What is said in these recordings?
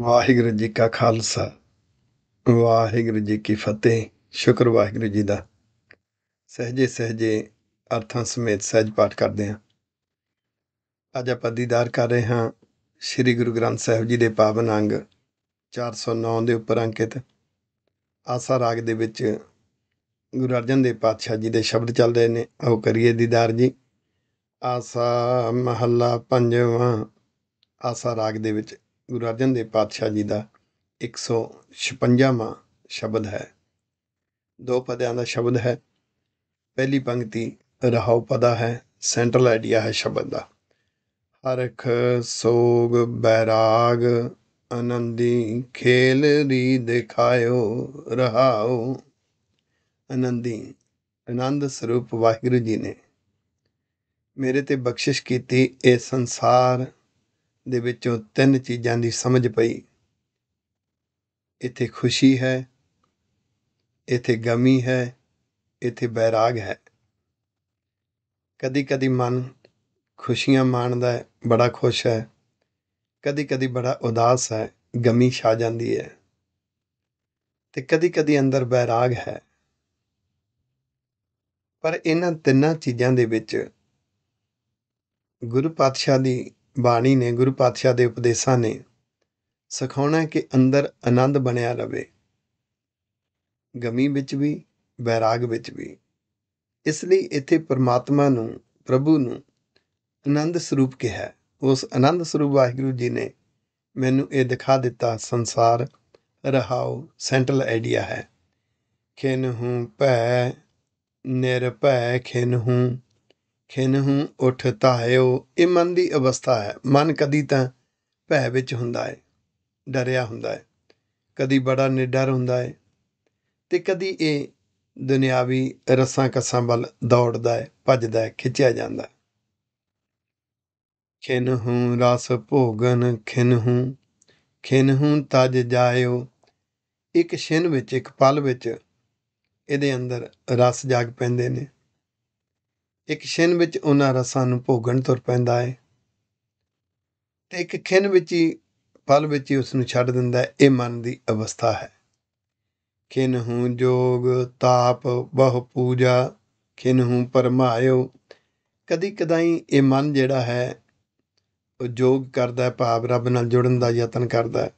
ਵਾਹਿਗੁਰੂ ਜੀ ਕਾ ਖਾਲਸਾ ਵਾਹਿਗੁਰੂ ਜੀ ਕੀ ਫਤਿਹ ਸ਼ੁਕਰ ਵਾਹਿਗੁਰੂ ਜੀ ਦਾ ਸਹਜੇ ਸਹਜੇ ਅਰਥਾਂ ਸਮੇਤ ਸਹਿਜ ਪਾਠ ਕਰਦੇ ਆਂ ਅੱਜ ਆਪਾਂ ਦੀਦਾਰ ਕਰ ਰਹੇ ਹਾਂ ਸ੍ਰੀ ਗੁਰੂ ਗ੍ਰੰਥ ਸਾਹਿਬ ਜੀ ਦੇ ਪਾਵਨ ਅੰਗ 409 ਦੇ ਉੱਪਰ ਅੰਕਿਤ ਆਸਾ ਰਾਗ ਦੇ ਵਿੱਚ ਗੁਰੂ ਅਰਜਨ ਦੇਵ ਪਾਤਸ਼ਾਹ ਜੀ ਦੇ ਸ਼ਬਦ ਚੱਲ ਰਹੇ ਨੇ ਆਓ ਕਰੀਏ ਦੀਦਾਰ ਜੀ ਆਸਾ ਮਹੱਲਾ ਪੰਜਵਾਂ ਆਸਾ ਰਾਗ ਦੇ ਵਿੱਚ ਗੁਰੂ ਅਰਜਨ ਦੇਵ ਪਾਤਸ਼ਾਹ ਜੀ ਦਾ 156ਵਾਂ ਸ਼ਬਦ ਹੈ ਦੋ ਪਦਿਆਂ ਦਾ ਸ਼ਬਦ ਹੈ ਪਹਿਲੀ ਪੰਕਤੀ ਰਹਾਉ ਪਦਾ ਹੈ ਸੈਂਟਰਲ ਆਈਡੀਆ ਹੈ ਸ਼ਬਦ ਦਾ ਹਰਖ ਸੋਗ ਬੈਰਾਗ ਅਨੰਦੀ ਖੇਲ ਰੀ ਦਿਖਾਇਓ ਰਹਾਉ ਅਨੰਦੀ ਆਨੰਦ ਸਰੂਪ ਵਾਹਿਗੁਰੂ ਜੀ ਨੇ ਮੇਰੇ ਤੇ ਬਖਸ਼ਿਸ਼ ਕੀਤੀ ਇਹ ਸੰਸਾਰ ਦੇ ਵਿੱਚੋਂ ਤਿੰਨ ਚੀਜ਼ਾਂ ਦੀ ਸਮਝ ਪਈ ਇੱਥੇ ਖੁਸ਼ੀ ਹੈ ਇੱਥੇ ਗਮੀ ਹੈ ਇੱਥੇ ਬੈਰਾਗ ਹੈ ਕਦੀ ਕਦੀ ਮਨ ਖੁਸ਼ੀਆਂ ਮਾਣਦਾ ਹੈ ਬੜਾ ਖੁਸ਼ ਹੈ ਕਦੀ ਕਦੀ ਬੜਾ ਉਦਾਸ ਹੈ ਗਮੀ ਛਾ ਜਾਂਦੀ ਹੈ ਤੇ ਕਦੀ ਕਦੀ ਅੰਦਰ ਬੈਰਾਗ ਹੈ ਪਰ ਇਹਨਾਂ ਤਿੰਨਾਂ ਚੀਜ਼ਾਂ ਦੇ ਵਿੱਚ ਗੁਰੂ ਪਾਤਸ਼ਾਹ ਦੀ ਬਾਣੀ ਨੇ ਗੁਰੂ ਪਾਤਸ਼ਾਹ ਦੇ ਉਪਦੇਸ਼ਾਂ ਨੇ ਸਿਖਾਉਣਾ ਕਿ ਅੰਦਰ ਆਨੰਦ ਬਣਿਆ ਰਵੇ ਗਮੀ ਵਿੱਚ ਵੀ ਬੈਰਾਗ ਵਿੱਚ ਵੀ ਇਸ ਲਈ ਇੱਥੇ ਪ੍ਰਮਾਤਮਾ ਨੂੰ ਪ੍ਰਭੂ ਨੂੰ ਆਨੰਦ ਸਰੂਪ ਕਿਹਾ ਉਸ ਆਨੰਦ ਸਰੂਪ ਵਾਹਿਗੁਰੂ ਜੀ ਨੇ ਮੈਨੂੰ ਇਹ ਦਿਖਾ ਦਿੱਤਾ ਸੰਸਾਰ ਰਹਾਉ ਸੈਂਟਰਲ ਆਈਡੀਆ ਹੈ ਹੂੰ ਭੈ ਨਿਰਭੈ ਖਿਨ ਹੂੰ ਉਠ ਤਾਇਓ ਇਹ ਮਨ ਦੀ ਅਵਸਥਾ ਹੈ ਮਨ ਕਦੀ ਤਾਂ ਭੈ ਵਿੱਚ ਹੁੰਦਾ ਹੈ ਡਰਿਆ ਹੁੰਦਾ ਹੈ ਕਦੀ ਬੜਾ ਨਿਡਰ ਹੁੰਦਾ ਹੈ ਤੇ ਕਦੀ ਇਹ ਦੁਨਿਆਵੀ ਰਸਾਂ ਕਸਾਂ ਵੱਲ ਦੌੜਦਾ ਹੈ ਭੱਜਦਾ ਹੈ ਖਿੱਚਿਆ ਜਾਂਦਾ ਹੈ ਖਿਨਹੂ ਰਸ ਭੋਗਨ ਖਿਨਹੂ ਖਿਨਹੂ ਤਜ ਜਾਇਓ ਇੱਕ ਛਿਨ ਵਿੱਚ ਇੱਕ ਪਲ ਵਿੱਚ ਇਹਦੇ ਅੰਦਰ ਰਸ ਜਾਗ ਪੈਂਦੇ ਨੇ ਇੱਕ ਛਿਨ ਵਿੱਚ ਉਹਨਾਂ ਰਸਾਂ ਨੂੰ ਭੋਗਣ ਤੁਰ ਪੈਂਦਾ ਹੈ ਤੇ ਇੱਕ ਖਿਨ ਵਿੱਚ ਹੀ ਪਲ ਵਿੱਚ ਹੀ ਉਸ ਨੂੰ ਛੱਡ ਦਿੰਦਾ ਹੈ ਇਹ ਮਨ ਦੀ ਅਵਸਥਾ ਹੈ ਖਿਨ ਹੂੰ ਜੋਗ ਤਾਪ ਬਹੁ ਪੂਜਾ ਖਿਨ ਹੂੰ ਪਰਮਾਇਓ ਕਦੀ ਕਦਾਈ ਇਹ ਮਨ ਜਿਹੜਾ ਹੈ ਉਦਯੋਗ ਕਰਦਾ ਹੈ ਭਾਵ ਰੱਬ ਨਾਲ ਜੁੜਨ ਦਾ ਯਤਨ ਕਰਦਾ ਹੈ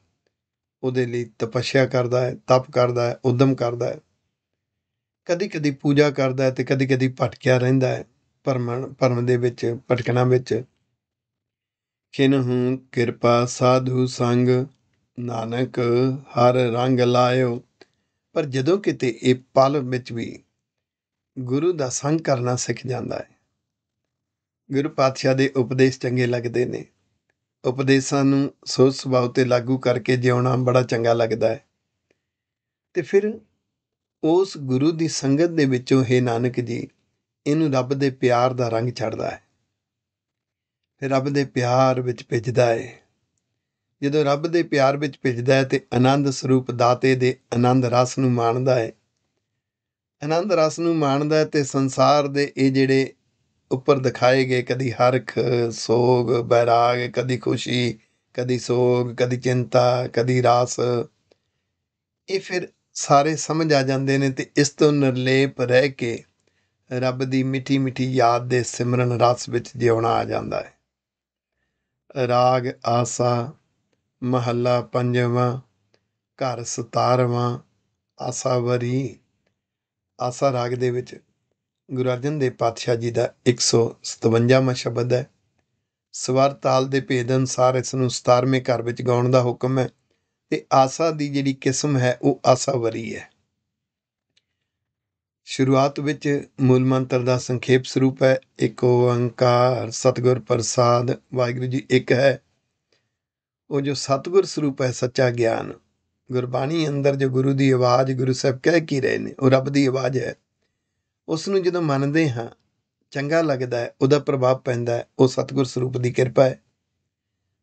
ਉਹਦੇ ਲਈ ਤਪੱਸਿਆ ਕਰਦਾ ਹੈ ਤਪ ਕਰਦਾ ਹੈ ਉਦਮ ਕਰਦਾ ਹੈ ਕਦੀ ਕਦੀ ਪੂਜਾ ਕਰਦਾ ਹੈ ਤੇ ਕਦੀ ਕਦੀ ਭਟਕਿਆ ਰਹਿੰਦਾ ਹੈ ਭਰਮ ਪਰਮ ਦੇ ਵਿੱਚ ਭਟਕਣਾ ਵਿੱਚ ਹੂੰ ਕਿਰਪਾ ਸਾਧੂ ਸੰਗ ਨਾਨਕ ਹਰ ਰੰਗ ਲਾਇਓ ਪਰ ਜਦੋਂ ਕਿਤੇ ਇਹ ਪਲ ਵਿੱਚ ਵੀ ਗੁਰੂ ਦਾ ਸੰਗ ਕਰਨਾ ਸਿੱਖ ਜਾਂਦਾ ਹੈ ਗੁਰੂ ਪਾਤਸ਼ਾਹ ਦੇ ਉਪਦੇਸ਼ ਚੰਗੇ ਲੱਗਦੇ ਨੇ ਉਪਦੇਸ਼ਾਂ ਨੂੰ ਸੋਚ ਸੁਭਾਅ ਤੇ ਲਾਗੂ ਕਰਕੇ ਜਿਉਣਾ ਬੜਾ ਚੰਗਾ ਲੱਗਦਾ ਹੈ ਤੇ ਫਿਰ ਉਸ ਗੁਰੂ ਦੀ ਸੰਗਤ ਦੇ ਵਿੱਚੋਂ ਹੈ ਨਾਨਕ ਜੀ ਇਹਨੂੰ ਰੱਬ ਦੇ ਪਿਆਰ ਦਾ ਰੰਗ ਛੱਡਦਾ ਹੈ ਫਿਰ ਰੱਬ ਦੇ ਪਿਆਰ ਵਿੱਚ ਭਿੱਜਦਾ ਹੈ ਜਦੋਂ ਰੱਬ ਦੇ ਪਿਆਰ ਵਿੱਚ ਭਿੱਜਦਾ ਹੈ ਤੇ ਆਨੰਦ ਸਰੂਪ ਦਾਤੇ ਦੇ ਆਨੰਦ ਰਸ ਨੂੰ ਮਾਣਦਾ ਹੈ ਆਨੰਦ ਰਸ ਨੂੰ ਮਾਣਦਾ ਤੇ ਸੰਸਾਰ ਦੇ ਇਹ ਜਿਹੜੇ ਉੱਪਰ ਦਿਖਾਏ ਗਏ ਕਦੀ ਹਰਖ ਸੋਗ ਬੈਰਾਗ ਕਦੀ ਖੁਸ਼ੀ ਕਦੀ ਸੋਗ ਕਦੀ ਚਿੰਤਾ ਕਦੀ ਰਾਸ ਇਹ ਫਿਰ ਸਾਰੇ ਸਮਝ ਆ ਜਾਂਦੇ ਨੇ ਤੇ ਇਸ ਤੋਂ ਨਿਰਲੇਪ ਰਹਿ ਕੇ ਰੱਬ ਦੀ ਮਿੱਠੀ ਮਿੱਠੀ ਯਾਦ ਦੇ ਸਿਮਰਨ ਰਸ ਵਿੱਚ ਜਿਉਣਾ ਆ ਜਾਂਦਾ ਹੈ ਰਾਗ ਆਸਾ ਮਹੱਲਾ ਪੰਜਵਾਂ ਘਰ 17ਵਾਂ ਵਰੀ ਆਸਾ ਰਾਗ ਦੇ ਵਿੱਚ ਗੁਰੂ ਅਰਜਨ ਦੇਵ ਪਾਤਸ਼ਾਹ ਜੀ ਦਾ 157ਵਾਂ ਸ਼ਬਦ ਹੈ ਸਵਰ ਤਾਲ ਦੇ ਭੇਦ ਅਨੁਸਾਰ ਇਸ ਨੂੰ 17ਵੇਂ ਘਰ ਵਿੱਚ ਗਾਉਣ ਦਾ ਹੁਕਮ ਹੈ ਤੇ ਆਸਾ ਦੀ ਜਿਹੜੀ ਕਿਸਮ ਹੈ ਉਹ ਆਸਾਵਰੀ ਹੈ ਸ਼ੁਰੂਆਤ ਵਿੱਚ ਮੂਲ ਮੰਤਰ ਦਾ ਸੰਖੇਪ ਸਰੂਪ ਹੈ ਇੱਕ ਓੰਕਾਰ ਸਤਿਗੁਰ ਪ੍ਰਸਾਦ ਵਾਹਿਗੁਰੂ ਜੀ ਇੱਕ ਹੈ ਉਹ ਜੋ ਸਤਿਗੁਰ ਸਰੂਪ ਹੈ ਸੱਚਾ ਗਿਆਨ ਗੁਰਬਾਣੀ ਅੰਦਰ ਜੋ ਗੁਰੂ ਦੀ ਆਵਾਜ਼ ਗੁਰੂ ਸਾਹਿਬ ਕਹਿ ਕੀ ਰਹੇ ਨੇ ਉਹ ਰੱਬ ਦੀ ਆਵਾਜ਼ ਹੈ ਉਸ ਨੂੰ ਜਦੋਂ ਮੰਨਦੇ ਹਾਂ ਚੰਗਾ ਲੱਗਦਾ ਹੈ ਉਹਦਾ ਪ੍ਰਭਾਵ ਪੈਂਦਾ ਹੈ ਉਹ ਸਤਿਗੁਰ ਸਰੂਪ ਦੀ ਕਿਰਪਾ ਹੈ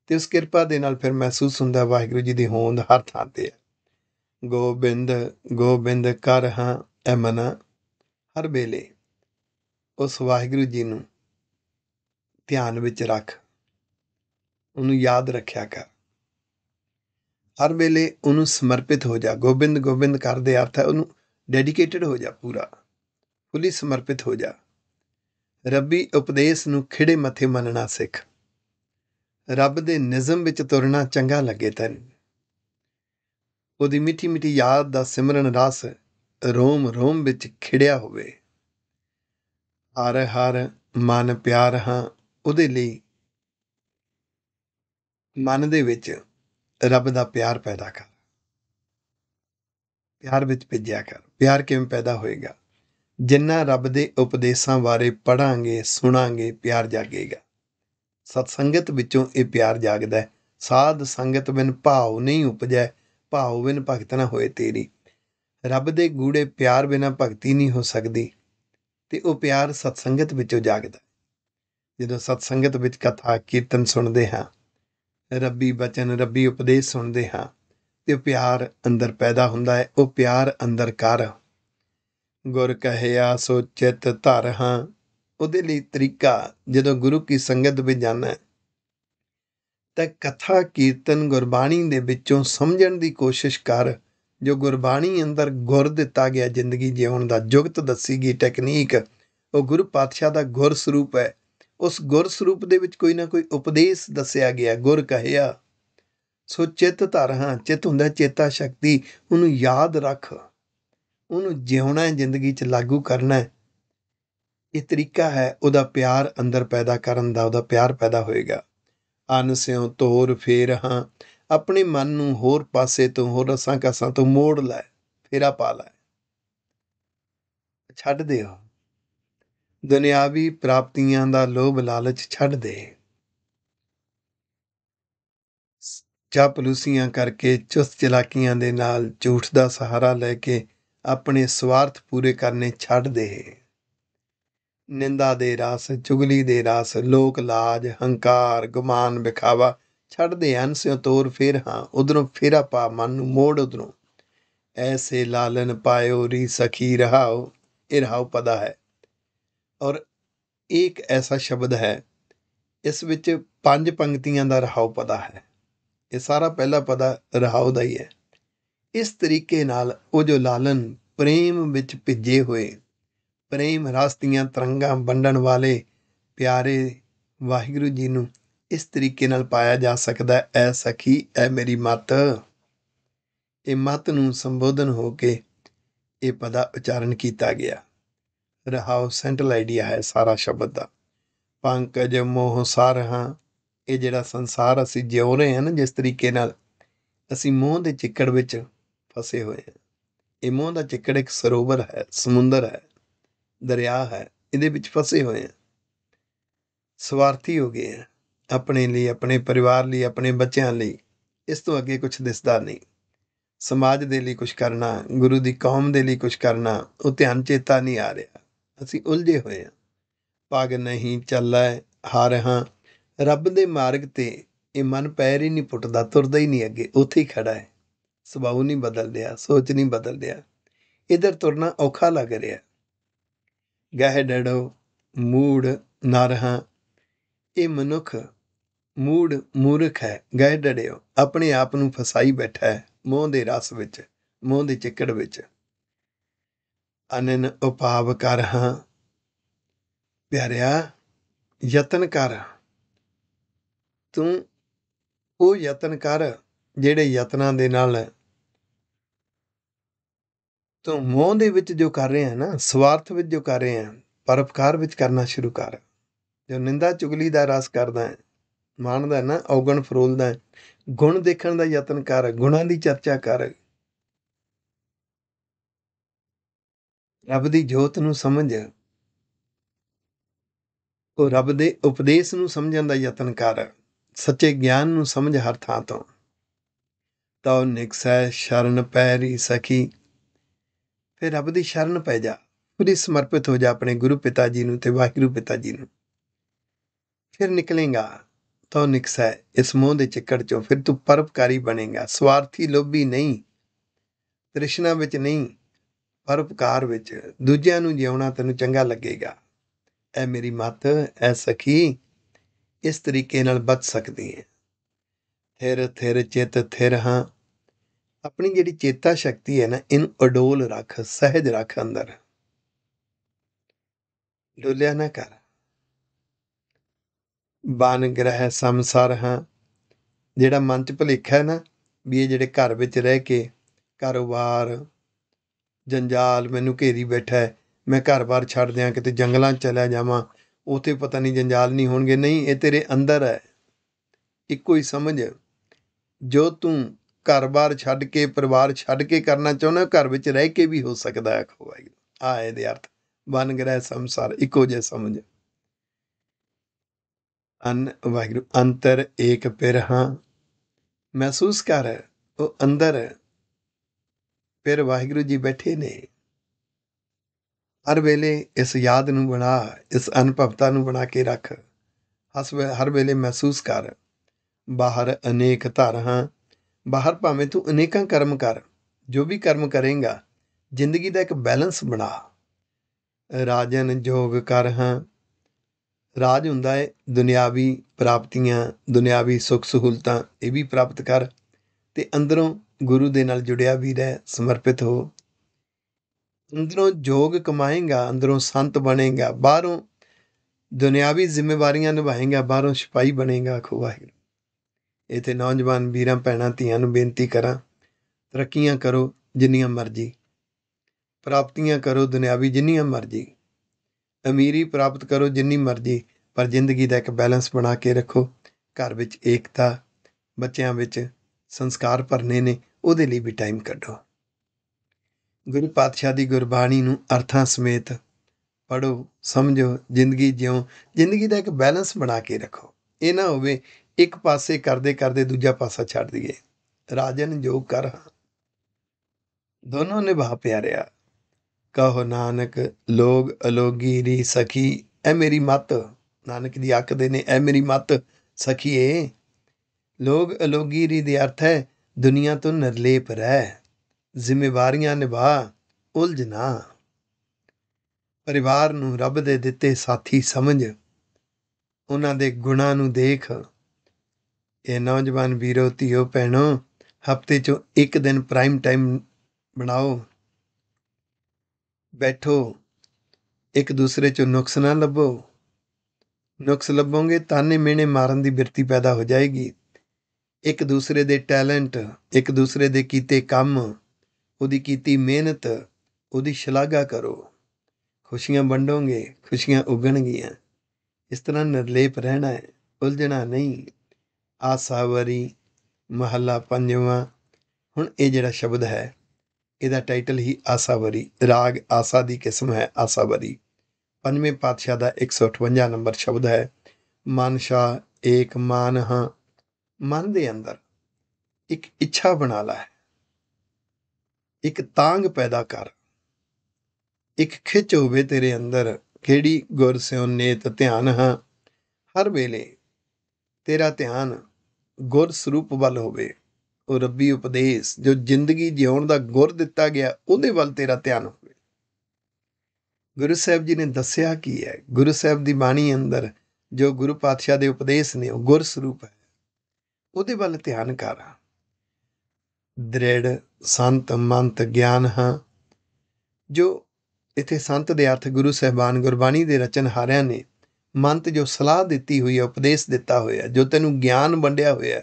ਤੇ ਉਸ ਕਿਰਪਾ ਦੇ ਨਾਲ ਫਿਰ ਮਹਿਸੂਸ ਹੁੰਦਾ ਵਾਹਿਗੁਰੂ ਜੀ ਦੀ ਹੋਂਦ ਹਰ ਥਾਂ ਤੇ ਹੈ ਗੋਬਿੰਦ ਗੋਬਿੰਦ ਕਰ ਹਾਂ ਐ ਮਨਾ ਹਰ ਵੇਲੇ ਉਸ ਵਾਹਿਗੁਰੂ ਜੀ ਨੂੰ ਧਿਆਨ ਵਿੱਚ ਰੱਖ ਉਹਨੂੰ ਯਾਦ ਰੱਖਿਆ ਕਰ ਹਰ ਵੇਲੇ ਉਹਨੂੰ ਸਮਰਪਿਤ ਹੋ ਜਾ ਗੋਬਿੰਦ ਗੋਬਿੰਦ ਕਰਦੇ ਅਰਥ ਹੈ ਉਹਨੂੰ ਡੈਡੀਕੇਟਿਡ ਹੋ ਜਾ ਪੂਰਾ ਖੁੱਲੀ ਸਮਰਪਿਤ ਹੋ ਜਾ ਰੱਬੀ ਉਪਦੇਸ਼ ਨੂੰ ਖਿੜੇ ਮੱਥੇ ਮੰਨਣਾ ਸਿੱਖ ਰੱਬ ਦੇ ਨਿਜ਼ਮ ਵਿੱਚ ਤੁਰਨਾ ਚੰਗਾ ਲੱਗੇ ਤੈਨੂੰ ਉਹਦੀ ਮਿੱਠੀ ਮਿੱਠੀ ਯਾਦ ਦਾ ਸਿਮਰਨ ਰਸ ਰੋਮ ਰੋਮ ਵਿੱਚ ਖਿੜਿਆ ਹੋਵੇ ਹਰ ਹਰ ਮਨ ਪਿਆਰ ਹਾਂ ਉਹਦੇ ਲਈ ਮਨ ਦੇ ਵਿੱਚ ਰੱਬ ਦਾ ਪਿਆਰ ਪੈਦਾ ਕਰ ਪਿਆਰ ਵਿੱਚ ਭਿੱਜਿਆ ਕਰ ਪਿਆਰ ਕਿਵੇਂ ਪੈਦਾ ਹੋਏਗਾ ਜਿੰਨਾ ਰੱਬ ਦੇ ਉਪਦੇਸ਼ਾਂ ਬਾਰੇ ਪੜਾਂਗੇ ਸੁਣਾਂਗੇ ਪਿਆਰ ਜਾਗੇਗਾ ਸਤ ਸੰਗਤ ਵਿੱਚੋਂ ਇਹ ਪਿਆਰ ਜਾਗਦਾ ਹੈ ਸਾਧ ਸੰਗਤ ਬਿਨ ਭਾਉ ਨਹੀਂ ਉਪਜੈ ਭਾਉ ਬਿਨ ਭਗਤ ਨਾ ਹੋਏ ਤੇਰੀ ਰੱਬ ਦੇ ਗੂੜੇ ਪਿਆਰ ਬਿਨਾ ਭਗਤੀ ਨਹੀਂ ਹੋ ਸਕਦੀ ਤੇ ਉਹ ਪਿਆਰ ਸਤ ਸੰਗਤ ਵਿੱਚੋਂ ਜਾਗਦਾ ਜਦੋਂ ਸਤ ਸੰਗਤ ਵਿੱਚ ਕਥਾ ਕੀਰਤਨ ਸੁਣਦੇ ਹਾਂ ਰੱਬੀ ਬਚਨ ਰੱਬੀ ਉਪਦੇਸ਼ ਸੁਣਦੇ ਹਾਂ ਤੇ ਪਿਆਰ ਅੰਦਰ ਪੈਦਾ ਹੁੰਦਾ ਹੈ ਉਹ ਪਿਆਰ ਅੰਦਰ ਕਰ ਗੁਰ ਕਹਿਆ ਸੋ ਚਿਤ ਧਰ ਹਾਂ ਉਹਦੇ ਲਈ ਤਰੀਕਾ ਜਦੋਂ ਗੁਰੂ ਕੀ ਸੰਗਤ ਵਿੱਚ ਜਾਣਾ ਹੈ ਤਾਂ ਕਥਾ ਕੀਰਤਨ ਗੁਰਬਾਣੀ ਦੇ ਵਿੱਚੋਂ ਸਮਝਣ ਦੀ ਕੋਸ਼ਿਸ਼ ਕਰ ਜੋ ਗੁਰਬਾਣੀ ਅੰਦਰ ਗੁਰ ਦਿੱਤਾ ਗਿਆ ਜ਼ਿੰਦਗੀ ਜਿਉਣ ਦਾ ਜੁਗਤ ਦੱਸੀ ਗਈ ਟੈਕਨੀਕ ਉਹ ਗੁਰੂ ਪਾਤਸ਼ਾਹ ਦਾ ਗੁਰ ਸਰੂਪ ਹੈ ਉਸ ਗੁਰ ਸਰੂਪ ਦੇ ਵਿੱਚ ਕੋਈ ਨਾ ਕੋਈ ਉਪਦੇਸ਼ ਦੱਸਿਆ ਗਿਆ ਗੁਰ ਕਹਿਆ ਸੋ ਚਿਤ ਧਰ ਹਾਂ ਚਿਤ ਹੁੰਦਾ ਚੇਤਾ ਸ਼ਕਤੀ ਉਹਨੂੰ ਯਾਦ ਰੱਖ ਉਹਨੂੰ ਜਿਉਣਾ ਹੈ ਜ਼ਿੰਦਗੀ 'ਚ ਲਾਗੂ ਕਰਨਾ ਇਹ ਤਰੀਕਾ ਹੈ ਉਹਦਾ ਪਿਆਰ ਅੰਦਰ ਪੈਦਾ ਕਰਨ ਦਾ ਉਹਦਾ ਪਿਆਰ ਪੈਦਾ ਹੋਏਗਾ ਅਨ ਤੋਰ ਫੇਰ ਹਾਂ ਆਪਣੇ ਮਨ ਨੂੰ ਹੋਰ ਪਾਸੇ ਤੋਂ ਹੋਰ ਰਸਾਂ ਕਸਾਂ ਤੋਂ ਮੋੜ ਲੈ ਫੇਰਾ ਪਾ ਲੈ ਛੱਡ ਹੋ ਦੁਨਿਆਵੀ ਪ੍ਰਾਪਤੀਆਂ ਦਾ ਲੋਭ ਲਾਲਚ ਛੱਡ ਦੇ ਚਾਪਲੂਸੀਆਂ ਕਰਕੇ ਚੁਸਤ ਚਲਾਕੀਆਂ ਦੇ ਨਾਲ ਝੂਠ ਦਾ ਸਹਾਰਾ ਲੈ ਕੇ ਆਪਣੇ ਸਵਾਰਥ ਪੂਰੇ ਕਰਨੇ ਛੱਡ ਦੇ ਨਿੰਦਾ ਦੇ ਰਸ ਚੁਗਲੀ ਦੇ ਰਸ ਲੋਕ ਲਾਜ ਹੰਕਾਰ ਗੁਮਾਨ ਵਿਖਾਵਾ ਛੱਡ ਦੇ ਸਿਉ ਤੋਰ ਫੇਰ ਹਾਂ ਉਧਰੋਂ ਫੇਰਾ ਪਾ ਮਨ ਨੂੰ ਮੋੜ ਉਧਰੋਂ ਐਸੇ ਲਾਲਨ ਪਾਇਓ ਰੀ ਸਖੀ ਰਹਾਓ ਇਹ ਰਹਾਉ ਪਦਾ ਹੈ ਔਰ ਇੱਕ ਐਸਾ ਸ਼ਬਦ ਹੈ ਇਸ ਵਿੱਚ ਪੰਜ ਪੰਕਤੀਆਂ ਦਾ ਰਹਾਉ ਪਦਾ ਹੈ ਇਹ ਸਾਰਾ ਪਹਿਲਾ ਪਦਾ ਰਹਾਉ ਦਾ ਹੀ ਹੈ ਇਸ ਤਰੀਕੇ ਨਾਲ ਉਹ ਜੋ ਲਾਲਨ ਪ੍ਰੇਮ ਵਿੱਚ ਭਿੱਜੇ ਹੋਏ ਪ੍ਰੇਮ ਰਸ ਦੀਆਂ ਤਰੰਗਾਂ ਵੰਡਣ ਵਾਲੇ ਪਿਆਰੇ ਵਾਹਿਗੁਰੂ ਜੀ ਨੂੰ ਇਸ ਤਰੀਕੇ ਨਾਲ ਪਾਇਆ ਜਾ ਸਕਦਾ ਐ ਸਖੀ ਐ ਮੇਰੀ ਮਤ ਇਹ ਮਤ ਨੂੰ ਸੰਬੋਧਨ ਹੋ ਕੇ ਇਹ ਪਦਾ ਉਚਾਰਨ ਕੀਤਾ ਗਿਆ ਰਹਾਉ ਸੈਂਟਰਲ ਆਈਡੀਆ ਹੈ ਸਾਰਾ ਸ਼ਬਦ ਦਾ ਪੰਕਜ ਮੋਹ ਸਾਰਹਾ ਇਹ ਜਿਹੜਾ ਸੰਸਾਰ ਅਸੀਂ ਜਿਉ ਰਹੇ ਹਾਂ ਨਾ ਜਿਸ ਤਰੀਕੇ ਨਾਲ ਅਸੀਂ ਮੋਹ ਦੇ ਚਿੱਕੜ ਵਿੱਚ ਫਸੇ ਹੋਏ ਹਾਂ ਇਮੋਂ ਦਾ ਚਿੱਕੜ ਇੱਕ ਸਰੋਵਰ ਹੈ ਸਮੁੰਦਰ ਹੈ ਦਰਿਆ ਹੈ ਇਹਦੇ ਵਿੱਚ ਫਸੇ ਹੋਏ ਹਾਂ ਸਵਾਰਥੀ ਹੋ ਗਏ ਹਾਂ ਆਪਣੇ ਲਈ ਆਪਣੇ ਪਰਿਵਾਰ ਲਈ ਆਪਣੇ ਬੱਚਿਆਂ ਲਈ ਇਸ ਤੋਂ ਅੱਗੇ ਕੁਝ ਦਿਸਦਾ ਨਹੀਂ ਸਮਾਜ ਦੇ ਲਈ ਕੁਝ ਕਰਨਾ ਗੁਰੂ ਦੀ ਕੌਮ ਦੇ ਲਈ ਕੁਝ ਕਰਨਾ ਉਹ ਧਿਆਨ ਚੇਤਾ ਨਹੀਂ ਆ ਰਿਹਾ ਅਸੀਂ ਉਲਝੇ ਹੋਏ ਹਾਂ ਪਾਗ ਨਹੀਂ ਚੱਲਾ ਹਾਰ ਹਾਂ ਰੱਬ ਦੇ ਮਾਰਗ ਤੇ ਇਹ ਮਨ ਪੈਰ ਹੀ ਨਹੀਂ ਪੁੱਟਦਾ ਤੁਰਦਾ ਹੀ ਨਹੀਂ ਅੱਗੇ ਉੱਥੇ ਹੀ ਖੜਾ ਹੈ ਸੁਭਾਅ ਨਹੀਂ ਬਦਲ ਰਿਹਾ ਸੋਚ ਨਹੀਂ ਬਦਲ ਰਿਹਾ ਇਧਰ ਤੁਰਨਾ ਔਖਾ ਲੱਗ ਰਿਹਾ ਗਹਿ ਡੜੋ ਮੂੜ ਨਰਹਾ ਇਹ ਮਨੁੱਖ ਮੂੜ ਮੂਰਖ ਹੈ ਗਹਿ ਡੜਿਓ ਆਪਣੇ ਆਪ ਨੂੰ ਫਸਾਈ ਬੈਠਾ ਹੈ ਮੋਹ ਦੇ ਰਸ ਵਿੱਚ ਮੋਹ ਦੇ ਚਿੱਕੜ ਵਿੱਚ ਅਨਨ ਉਪਾਵ ਕਰ ਹਾਂ ਪਿਆਰਿਆ ਯਤਨ ਕਰ ਤੂੰ ਉਹ ਯਤਨ ਕਰ ਜਿਹੜੇ ਯਤਨਾਂ ਦੇ ਨਾਲ ਤੋਂ ਮੋਹ ਦੇ ਵਿੱਚ ਜੋ ਕਰ ਰਹੇ ਆ ਨਾ ਸਵਾਰਥ ਵਿੱਚ ਜੋ ਕਰ ਰਹੇ ਆ ਪਰਪਕਾਰ ਵਿੱਚ ਕਰਨਾ ਸ਼ੁਰੂ ਕਰ ਜੋ ਨਿੰਦਾ ਚੁਗਲੀ ਦਾ ਰਸ ਕਰਦਾ ਹੈ ਮਾਣਦਾ ਨਾ ਔਗਣ ਫਰੋਲਦਾ ਗੁਣ ਦੇਖਣ ਦਾ ਯਤਨ ਕਰ ਗੁਣਾਂ ਦੀ ਚਰਚਾ ਕਰ ਰੱਬ ਦੀ ਜੋਤ ਨੂੰ ਸਮਝ ਉਹ ਰੱਬ ਦੇ ਉਪਦੇਸ਼ ਨੂੰ ਸਮਝਣ ਦਾ ਯਤਨ ਕਰ ਸੱਚੇ ਗਿਆਨ ਨੂੰ ਸਮਝ ਹਰ ਥਾਂ ਤੋਂ ਤਉ ਨਿਕਸੈ ਸ਼ਰਨ ਪੈਰੀ ਸਖੀ ਤੇ ਰੱਬ ਦੀ ਸ਼ਰਨ ਪੈ ਜਾ ਪੂਰੀ ਸਮਰਪਿਤ ਹੋ ਜਾ ਆਪਣੇ ਗੁਰੂ ਪਿਤਾ ਜੀ ਨੂੰ ਤੇ ਵਾਹਿਗੁਰੂ ਪਿਤਾ ਜੀ ਨੂੰ ਫਿਰ ਨਿਕਲੇਗਾ ਤੋ ਨਿਕਸੈ ਇਸ ਮੋਹ ਦੇ ਚੱਕਰ ਚੋਂ ਫਿਰ ਤੂੰ ਪਰਪਕਾਰੀ ਬਣੇਗਾ ਸਵਾਰਥੀ ਲੋਭੀ ਨਹੀਂ ਤ੍ਰਿਸ਼ਨਾ ਵਿੱਚ ਨਹੀਂ ਪਰਪਕਾਰ ਵਿੱਚ ਦੂਜਿਆਂ ਨੂੰ ਜਿਉਣਾ ਤੈਨੂੰ ਚੰਗਾ ਲੱਗੇਗਾ ਐ ਮੇਰੀ ਮਤ ਐ ਸਖੀ ਇਸ ਤਰੀਕੇ ਨਾਲ ਬਚ ਸਕਦੀ ਹੈ ਥਿਰ ਥਿਰ ਚਿਤ ਥਿਰ ਹਾਂ ਆਪਣੀ ਜਿਹੜੀ ਚੇਤਾ ਸ਼ਕਤੀ ਹੈ ਨਾ ਇਹਨੂੰ ਅਡੋਲ ਰੱਖ ਸਹਿਜ ਰੱਖ ਅੰਦਰ ਡੋਲਿਆ ਨਾ ਕਰ ਬਾਨ ਗ੍ਰਹਿ ਸੰਸਾਰ ਹਾਂ ਜਿਹੜਾ ਮਨ ਚ ਭਲੇਖਾ ਹੈ ਨਾ ਵੀ ਇਹ ਜਿਹੜੇ ਘਰ ਵਿੱਚ ਰਹਿ ਕੇ ਕਾਰੋਬਾਰ ਜੰਜਾਲ ਮੈਨੂੰ ਘੇਰੀ ਬੈਠਾ ਹੈ ਮੈਂ ਘਰ-ਬਾਰ ਛੱਡ ਦਿਆਂ ਕਿਤੇ ਜੰਗਲਾਂ ਚਲਾ ਜਾਵਾਂ ਉਥੇ ਪਤਾ ਨਹੀਂ ਜੰਜਾਲ ਨਹੀਂ ਹੋਣਗੇ ਨਹੀਂ ਇਹ ਤੇਰੇ ਅੰਦਰ ਹੈ ਇੱਕੋ ਹੀ ਸਮਝ ਜੋ ਤੂੰ ਘਰ-ਬਾਰ ਛੱਡ ਕੇ ਪਰਿਵਾਰ ਛੱਡ ਕੇ ਕਰਨਾ ਚਾਹੁੰਦਾ ਘਰ ਵਿੱਚ ਰਹਿ ਕੇ ਵੀ ਹੋ ਸਕਦਾ ਹੈ ਵਾਹਿਗੁਰੂ ਆ ਇਹਦੇ ਅਰਥ ਬਨ ਗ੍ਰਹਿ ਸੰਸਾਰ ਇੱਕੋ ਜਿਹਾ ਸਮਝ ਅਨ ਵਾਹਿਗੁਰੂ ਅੰਤਰ ਏਕ ਪਿਰ ਹਾਂ ਮਹਿਸੂਸ ਕਰ ਉਹ ਅੰਦਰ ਹੈ ਫਿਰ ਵਾਹਿਗੁਰੂ ਜੀ ਬੈਠੇ ਨੇ ਹਰ ਵੇਲੇ ਇਸ ਯਾਦ ਨੂੰ ਬਣਾ ਇਸ ਅਨੁਭਵਤਾ ਨੂੰ ਬਣਾ ਕੇ ਰੱਖ ਹਸ ਹਰ ਵੇਲੇ ਮਹਿਸੂਸ ਕਰ ਬਾਹਰ ਅਨੇਕ ਧਾਰਾਂ ਬਾਹਰ ਭਾਵੇਂ ਤੂੰ ਅਨੇਕਾਂ ਕਰਮ ਕਰ ਜੋ ਵੀ ਕਰਮ ਕਰੇਂਗਾ ਜ਼ਿੰਦਗੀ ਦਾ ਇੱਕ ਬੈਲੈਂਸ ਬਣਾ ਰਾਜਨ ਜੋਗ ਕਰ ਹਾਂ ਰਾਜ ਹੁੰਦਾ ਹੈ ਦੁਨਿਆਵੀ ਪ੍ਰਾਪਤੀਆਂ ਦੁਨਿਆਵੀ ਸੁੱਖ ਸਹੂਲਤਾਂ ਇਹ ਵੀ ਪ੍ਰਾਪਤ ਕਰ ਤੇ ਅੰਦਰੋਂ ਗੁਰੂ ਦੇ ਨਾਲ ਜੁੜਿਆ ਵੀ ਰਹਿ ਸਮਰਪਿਤ ਹੋ ਅੰਦਰੋਂ ਜੋਗ ਕਮਾਏਗਾ ਅੰਦਰੋਂ ਸੰਤ ਬਣੇਗਾ ਬਾਹਰੋਂ ਦੁਨਿਆਵੀ ਜ਼ਿੰਮੇਵਾਰੀਆਂ ਨਿਭਾਏਗਾ ਬਾਹਰੋਂ ਸਿਪਾਈ ਬਣੇਗਾ ਖੁਵਾਹੀ ਇਥੇ ਨੌਜਵਾਨ ਵੀਰਾਂ ਭੈਣਾਂ ਧੀਆਂ ਨੂੰ ਬੇਨਤੀ ਕਰਾਂ ਤਰੱਕੀਆਂ ਕਰੋ ਜਿੰਨੀਆਂ ਮਰਜ਼ੀ ਪ੍ਰਾਪਤੀਆਂ ਕਰੋ ਦੁਨਿਆਵੀ ਜਿੰਨੀਆਂ ਮਰਜ਼ੀ ਅਮੀਰੀ ਪ੍ਰਾਪਤ ਕਰੋ ਜਿੰਨੀ ਮਰਜ਼ੀ ਪਰ ਜ਼ਿੰਦਗੀ ਦਾ ਇੱਕ ਬੈਲੈਂਸ ਬਣਾ ਕੇ ਰੱਖੋ ਘਰ ਵਿੱਚ ਏਕਤਾ ਬੱਚਿਆਂ ਵਿੱਚ ਸੰਸਕਾਰ ਭਰਨੇ ਨੇ ਉਹਦੇ ਲਈ ਵੀ ਟਾਈਮ ਕੱਢੋ ਗੁਰੂ ਪਾਤਸ਼ਾਹ ਦੀ ਗੁਰਬਾਣੀ ਨੂੰ ਅਰਥਾਂ ਸਮੇਤ ਪੜੋ ਸਮਝੋ ਜ਼ਿੰਦਗੀ ਜਿਉ ਜ਼ਿੰਦਗੀ ਦਾ ਇੱਕ ਬੈਲੈਂਸ ਬਣਾ ਕੇ ਰੱਖੋ ਇਹ ਨਾ ਹੋਵੇ ਇੱਕ ਪਾਸੇ ਕਰਦੇ ਕਰਦੇ ਦੂਜਾ ਪਾਸਾ ਛੱਡ ਦਈਏ ਰਾਜਨ ਜੋ ਕਰ ਦੋਨੋਂ ਨਿਭਾ ਪਿਆਰਿਆ ਕਹੋ ਨਾਨਕ ਲੋਗ ਅਲੋਗੀ ਰੀ ਸਖੀ ਐ ਮੇਰੀ ਮਤ ਨਾਨਕ ਦੀ ਦੇ ਨੇ ਐ ਮੇਰੀ ਮਤ ਸਖੀਏ ਲੋਗ ਅਲੋਗੀ ਰੀ ਦੇ ਅਰਥ ਹੈ ਦੁਨੀਆ ਤੋਂ ਨਿਰਲੇਪ ਰਹਿ ਜ਼ਿੰਮੇਵਾਰੀਆਂ ਨਿਭਾ ਉਲਝ ਨਾ ਪਰਿਵਾਰ ਨੂੰ ਰੱਬ ਦੇ ਦਿੱਤੇ ਸਾਥੀ ਸਮਝ ਉਹਨਾਂ ਦੇ ਗੁਣਾਂ ਨੂੰ ਦੇਖ ਇਹ ਨੌਜਵਾਨ ਵੀਰੋ ਧੀਓ ਭੈਣੋ ਹਫਤੇ 'ਚੋਂ ਇੱਕ ਦਿਨ ਪ੍ਰਾਈਮ ਟਾਈਮ ਬਣਾਓ ਬੈਠੋ ਇੱਕ ਦੂਸਰੇ 'ਚੋਂ ਨੁਕਸ ਨਾ ਲੱਭੋ ਨੁਕਸ ਲੱਭੋਗੇ ਤਾਨੇ ਮੇਨੇ ਮਾਰਨ ਦੀ ਬਿਰਤੀ ਪੈਦਾ ਹੋ ਜਾਏਗੀ ਇੱਕ ਦੂਸਰੇ ਦੇ ਟੈਲੈਂਟ ਇੱਕ ਦੂਸਰੇ ਦੇ ਕੀਤੇ ਕੰਮ ਉਹਦੀ ਕੀਤੀ ਮਿਹਨਤ ਉਹਦੀ ਸ਼ਲਾਘਾ ਕਰੋ ਖੁਸ਼ੀਆਂ ਵੰਡੋਗੇ ਖੁਸ਼ੀਆਂ ਉਗਣਗੀਆਂ ਇਸ ਤਰ੍ਹਾਂ ਨਿਰਲੇਪ ਰਹਿਣਾ ਹੈ ਉਲਝਣਾ ਨਹੀਂ ਆਸਾਵਰੀ ਮਹੱਲਾ ਪੰਜਵਾਂ ਹੁਣ ਇਹ ਜਿਹੜਾ ਸ਼ਬਦ ਹੈ ਇਹਦਾ ਟਾਈਟਲ ਹੀ ਆਸਾਵਰੀ ਰਾਗ ਆਸਾ ਦੀ ਕਿਸਮ ਹੈ ਆਸਾਵਰੀ ਪੰਜਵੇਂ ਪਾਤਸ਼ਾਹ ਦਾ 158 ਨੰਬਰ ਸ਼ਬਦ ਹੈ ਮਨਸ਼ਾ ਏਕ ਮਾਨ ਹਾਂ ਮਨ ਦੇ ਅੰਦਰ ਇੱਕ ਇੱਛਾ ਬਣਾ ਹੈ ਇੱਕ ਤਾਂਗ ਪੈਦਾ ਕਰ ਇੱਕ ਖਿੱਚ ਹੋਵੇ ਤੇਰੇ ਅੰਦਰ ਕਿਹੜੀ ਗੁਰ ਸਿਉ ਨੇਤ ਧਿਆਨ ਹਾਂ ਹਰ ਵੇਲੇ ਤੇਰਾ ਧਿਆਨ ਗੁਰ ਸਰੂਪ ਵੱਲ ਹੋਵੇ ਉਹ ਰੱਬੀ ਉਪਦੇਸ਼ ਜੋ ਜ਼ਿੰਦਗੀ ਜਿਉਣ ਦਾ ਗੁਰ ਦਿੱਤਾ ਗਿਆ ਉਹਦੇ ਵੱਲ ਤੇਰਾ ਧਿਆਨ ਹੋਵੇ ਗੁਰੂ ਸਾਹਿਬ ਜੀ ਨੇ ਦੱਸਿਆ ਕੀ ਹੈ ਗੁਰੂ ਸਾਹਿਬ ਦੀ ਬਾਣੀ ਅੰਦਰ ਜੋ ਗੁਰੂ ਪਾਤਸ਼ਾਹ ਦੇ ਉਪਦੇਸ਼ ਨੇ ਉਹ ਗੁਰ ਸਰੂਪ ਹੈ ਉਹਦੇ ਵੱਲ ਧਿਆਨ ਕਰ ਦ੍ਰਿੜ ਸੰਤ ਮੰਤ ਗਿਆਨ ਹਾਂ ਜੋ ਇਥੇ ਸੰਤ ਦੇ ਅਰਥ ਗੁਰੂ ਸਹਿਬਾਨ ਗੁਰਬਾਣੀ ਦੇ ਰਚਨਹਾਰਿਆਂ ਨੇ ਮਨ ਤੇ ਜੋ ਸਲਾਹ ਦਿੱਤੀ ਹੋਈ ਹੈ ਉਪਦੇਸ਼ ਦਿੱਤਾ ਹੋਇਆ ਜੋ ਤੈਨੂੰ ਗਿਆਨ ਵੰਡਿਆ ਹੋਇਆ